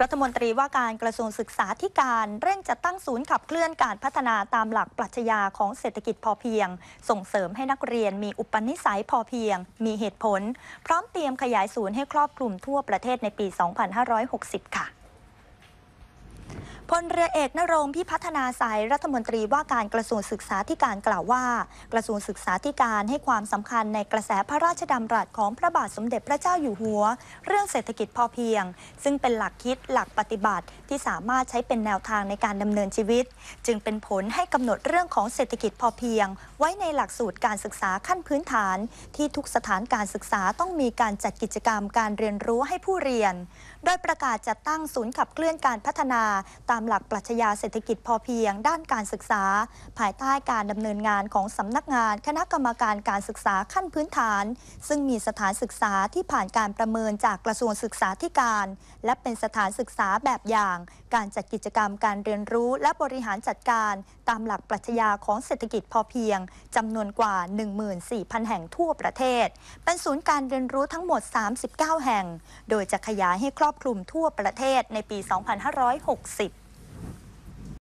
รัฐมนตรีว่าการกระทรวงศึกษาธิการเร่งจัดตั้งศูนย์ขับเคลื่อนการพัฒนาตามหลักปรัชญาของเศรษฐกิจพอเพียง ส่งเสริมให้นักเรียนมีอุปนิสัยพอเพียงมีเหตุผล พร้อมเตรียมขยายศูนย์ให้ครอบคลุมทั่วประเทศในปี 2560 ค่ะลเรือเอกนรงพิพัฒนาสายรัฐมนตรีว่าการกระทรวงศึกษาธิการกล่าวว่า กระทรวงศึกษาธิการให้ความสำคัญในกระแสพระราชดำรัสของพระบาทสมเด็จพระเจ้าอยู่หัวเรื่องเศรษฐกิจพอเพียง ซึ่งเป็นหลักคิดหลักปฏิบัติที่สามารถใช้เป็นแนวทางในการดำเนินชีวิต จึงเป็นผลให้กำหนดเรื่องของเศรษฐกิจพอเพียง ไว้ในหลักสูตรการศึกษาขั้นพื้นฐาน ที่ทุกสถานการศึกษาต้องมีการจัดกิจกรรมการเรียนรู้ให้ผู้เรียน โดยประกาศจัดตั้งศูนย์ขับเคลื่อนการพัฒนาตามหลักปรัชญาเศรษฐกิจพอเพียงด้านการศึกษาภายใต้การดำเนินงานของสำนักงานคณะกรรมการการศึกษาขั้นพื้นฐาน ซึ่งมีสถานศึกษาที่ผ่านการประเมินจากกระทรวงศึกษาธิการ และเป็นสถานศึกษาแบบอย่าง การจัดกิจกรรมการเรียนรู้และบริหารจัดการ ตามหลักปรัชญาของเศรษฐกิจพอเพียงจำนวนกว่า14,000 แห่งทั่วประเทศเป็นศูนย์การเรียนรู้ทั้งหมด 39 แห่ง โดยจะขยายให้ครอบคลุมทั่วประเทศในปี 2560